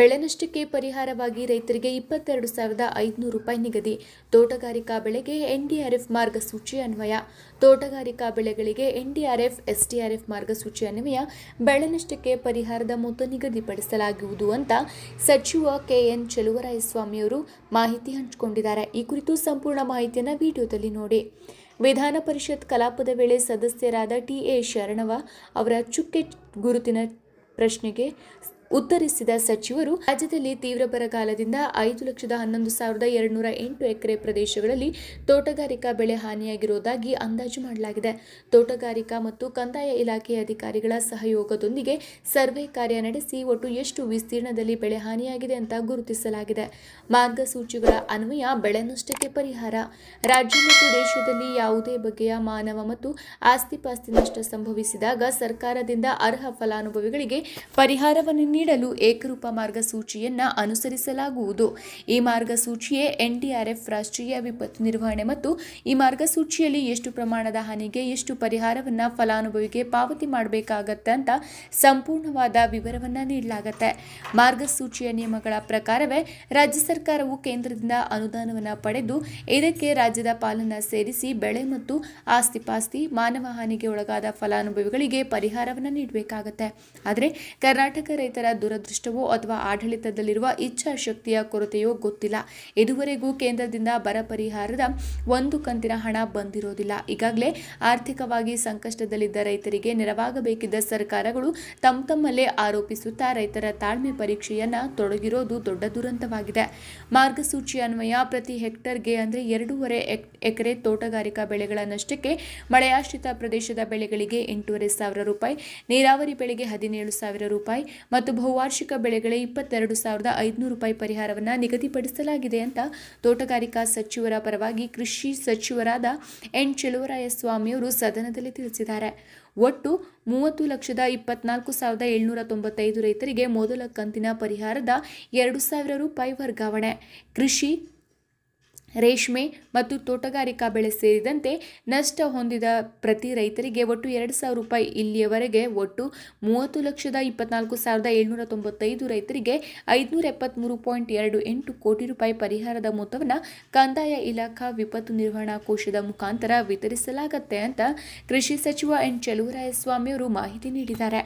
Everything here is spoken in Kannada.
ಬೆಳೆ ನಷ್ಟಕ್ಕೆ ಪರಿಹಾರವಾಗಿ ರೈತರಿಗೆ ಇಪ್ಪತ್ತೆರಡು ಸಾವಿರದ ಐದುನೂರು ರೂಪಾಯಿ ನಿಗದಿ ತೋಟಗಾರಿಕಾ ಬೆಳೆಗೆ ಎನ್ಡಿಆರ್ಎಫ್ ಮಾರ್ಗಸೂಚಿ ಅನ್ವಯ ತೋಟಗಾರಿಕಾ ಬೆಳೆಗಳಿಗೆ ಎನ್ಡಿಆರ್ಎಫ್ ಎಸ್ಡಿಆರ್ಎಫ್ ಮಾರ್ಗಸೂಚಿ ಅನ್ವಯ ಬೆಳೆ ನಷ್ಟಕ್ಕೆ ಪರಿಹಾರದ ಮೊತ್ತ ನಿಗದಿಪಡಿಸಲಾಗುವುದು ಅಂತ ಸಚಿವ ಕೆಎನ್ ಚೆಲುವರಾಯಸ್ವಾಮಿಯವರು ಮಾಹಿತಿ ಹಂಚಿಕೊಂಡಿದ್ದಾರೆ ಈ ಕುರಿತು ಸಂಪೂರ್ಣ ಮಾಹಿತಿಯನ್ನು ವಿಡಿಯೋದಲ್ಲಿ ನೋಡಿ ವಿಧಾನ ಪರಿಷತ್ ಕಲಾಪದ ವೇಳೆ ಸದಸ್ಯರಾದ ಟಿ ಎ ಶರಣವ ಅವರ ಚುಕ್ಕೆ ಗುರುತಿನ ಪ್ರಶ್ನೆಗೆ ಉತ್ತರಿಸಿದ ಸಚಿವರು ರಾಜ್ಯದಲ್ಲಿ ತೀವ್ರ ಬರಗಾಲದಿಂದ ಐದು ಲಕ್ಷದ ಹನ್ನೊಂದು ಸಾವಿರದ ಎರಡುನೂರ ಎಂಟು ಎಕರೆ ಪ್ರದೇಶಗಳಲ್ಲಿ ತೋಟಗಾರಿಕಾ ಬೆಳೆ ಹಾನಿಯಾಗಿರುವುದಾಗಿ ಅಂದಾಜು ಮಾಡಲಾಗಿದೆ ತೋಟಗಾರಿಕಾ ಮತ್ತು ಕಂದಾಯ ಇಲಾಖೆ ಅಧಿಕಾರಿಗಳ ಸಹಯೋಗದೊಂದಿಗೆ ಸರ್ವೆ ಕಾರ್ಯ ನಡೆಸಿ ಒಟ್ಟು ಎಷ್ಟು ವಿಸ್ತೀರ್ಣದಲ್ಲಿ ಬೆಳೆ ಹಾನಿಯಾಗಿದೆ ಅಂತ ಗುರುತಿಸಲಾಗಿದೆ ಮಾರ್ಗಸೂಚಿಗಳ ಅನ್ವಯ ಬೆಳೆ ನಷ್ಟಕ್ಕೆ ಪರಿಹಾರ ರಾಜ್ಯ ಮತ್ತು ದೇಶದಲ್ಲಿ ಯಾವುದೇ ಬಗೆಯ ಮಾನವ ಮತ್ತು ಆಸ್ತಿಪಾಸ್ತಿ ನಷ್ಟ ಸಂಭವಿಸಿದಾಗ ಸರ್ಕಾರದಿಂದ ಅರ್ಹ ಫಲಾನುಭವಿಗಳಿಗೆ ಪರಿಹಾರವನ್ನು ನೀಡಲು ಏಕರೂಪ ಮಾರ್ಗಸೂಚಿಯನ್ನು ಅನುಸರಿಸಲಾಗುವುದು ಈ ಮಾರ್ಗಸೂಚಿಯೇ ಎನ್ಡಿಆರ್ಎಫ್ ರಾಷ್ಟ್ರೀಯ ವಿಪತ್ತು ನಿರ್ವಹಣೆ ಮತ್ತು ಈ ಮಾರ್ಗಸೂಚಿಯಲ್ಲಿ ಎಷ್ಟು ಪ್ರಮಾಣದ ಹಾನಿಗೆ ಎಷ್ಟು ಪರಿಹಾರವನ್ನು ಫಲಾನುಭವಿಗೆ ಪಾವತಿ ಮಾಡಬೇಕಾಗತ್ತೆ ಅಂತ ಸಂಪೂರ್ಣವಾದ ವಿವರವನ್ನು ನೀಡಲಾಗತ್ತೆ ಮಾರ್ಗಸೂಚಿಯ ನಿಯಮಗಳ ಪ್ರಕಾರವೇ ರಾಜ್ಯ ಸರ್ಕಾರವು ಕೇಂದ್ರದಿಂದ ಅನುದಾನವನ್ನು ಪಡೆದು ಇದಕ್ಕೆ ರಾಜ್ಯದ ಪಾಲನ್ನು ಸೇರಿಸಿ ಬೆಳೆ ಮತ್ತು ಆಸ್ತಿಪಾಸ್ತಿ ಮಾನವ ಹಾನಿಗೆ ಒಳಗಾದ ಫಲಾನುಭವಿಗಳಿಗೆ ಪರಿಹಾರವನ್ನು ನೀಡಬೇಕಾಗತ್ತೆ ಆದರೆ ಕರ್ನಾಟಕ ರೈತರ ದುರದೃಷ್ಟವೋ ಅಥವಾ ಆಡಳಿತದಲ್ಲಿರುವ ಇಚ್ಛಾಶಕ್ತಿಯ ಕೊರತೆಯೋ ಗೊತ್ತಿಲ್ಲ ಇದುವರೆಗೂ ಕೇಂದ್ರದಿಂದ ಬರ ಪರಿಹಾರದ ಒಂದು ಕಂತಿನ ಹಣ ಬಂದಿರೋದಿಲ್ಲ ಈಗಾಗಲೇ ಆರ್ಥಿಕವಾಗಿ ಸಂಕಷ್ಟದಲ್ಲಿದ್ದ ರೈತರಿಗೆ ನೆರವಾಗಬೇಕಿದ್ದ ಸರ್ಕಾರಗಳು ತಮ್ಮ ತಮ್ಮಲ್ಲೇ ಆರೋಪಿಸುತ್ತಾ ರೈತರ ತಾಳ್ಮೆ ಪರೀಕ್ಷೆಯನ್ನ ತೊಡಗಿರೋದು ದೊಡ್ಡ ದುರಂತವಾಗಿದೆ ಮಾರ್ಗಸೂಚಿ ಅನ್ವಯ ಪ್ರತಿ ಹೆಕ್ಟರ್ಗೆ ಅಂದರೆ ಎರಡೂವರೆ ಎಕರೆ ತೋಟಗಾರಿಕಾ ಬೆಳೆಗಳ ನಷ್ಟಕ್ಕೆ ಮಳೆಯಾಶ್ರಿತ ಪ್ರದೇಶದ ಬೆಳೆಗಳಿಗೆ ಎಂಟೂವರೆ ಸಾವಿರ ರೂಪಾಯಿ ನೀರಾವರಿ ಬೆಳೆಗೆ ಹದಿನೇಳು ಸಾವಿರ ರೂಪಾಯಿ ಮತ್ತು ಮತ್ತು ಬಹುವಾರ್ಷಿಕ ಬೆಳೆಗಳ ಇಪ್ಪತ್ತೆರಡು ಸಾವಿರದ ಐದುನೂರು ರೂಪಾಯಿ ಪರಿಹಾರವನ್ನು ನಿಗದಿಪಡಿಸಲಾಗಿದೆ ಅಂತ ತೋಟಗಾರಿಕಾ ಸಚಿವರ ಪರವಾಗಿ ಕೃಷಿ ಸಚಿವರಾದ ಎನ್ ಸ್ವಾಮಿಯವರು ಸದನದಲ್ಲಿ ತಿಳಿಸಿದ್ದಾರೆ ಒಟ್ಟು ಮೂವತ್ತು ಲಕ್ಷದ ಇಪ್ಪತ್ನಾಲ್ಕು ಸಾವಿರದ ಏಳ್ನೂರ ತೊಂಬತ್ತೈದು ರೈತರಿಗೆ ಮೊದಲ ಕಂತಿನ ಪರಿಹಾರದ ಎರಡು ಸಾವಿರ ರೂಪಾಯಿ ವರ್ಗಾವಣೆ ಕೃಷಿ ರೇಷ್ಮೆ ಮತ್ತು ತೋಟಗಾರಿಕಾ ಬೆಳೆ ಸೇರಿದಂತೆ ನಷ್ಟ ಹೊಂದಿದ ಪ್ರತಿ ರೈತರಿಗೆ ಒಟ್ಟು ಎರಡು ಸಾವಿರ ರೂಪಾಯಿ ಇಲ್ಲಿಯವರೆಗೆ ಒಟ್ಟು ಮೂವತ್ತು ಲಕ್ಷದ ಇಪ್ಪತ್ನಾಲ್ಕು ಸಾವಿರದ ಏಳ್ನೂರ ತೊಂಬತ್ತೈದು ರೈತರಿಗೆ ಐದುನೂರ ಎಪ್ಪತ್ತ್ಮೂರು ಪಾಯಿಂಟ್ ಎರಡು ಎಂಟು ಕೋಟಿ ರೂಪಾಯಿ ಪರಿಹಾರದ ಮೊತ್ತವನ್ನು ಕಂದಾಯ ಇಲಾಖಾ ವಿಪತ್ತು ನಿರ್ವಹಣಾ ಕೋಶದ ಮುಖಾಂತರ ವಿತರಿಸಲಾಗುತ್ತೆ ಅಂತ ಕೃಷಿ ಸಚಿವ ಎನ್ ಚಲುವರಾಯಸ್ವಾಮಿ ಅವರು ಮಾಹಿತಿ ನೀಡಿದ್ದಾರೆ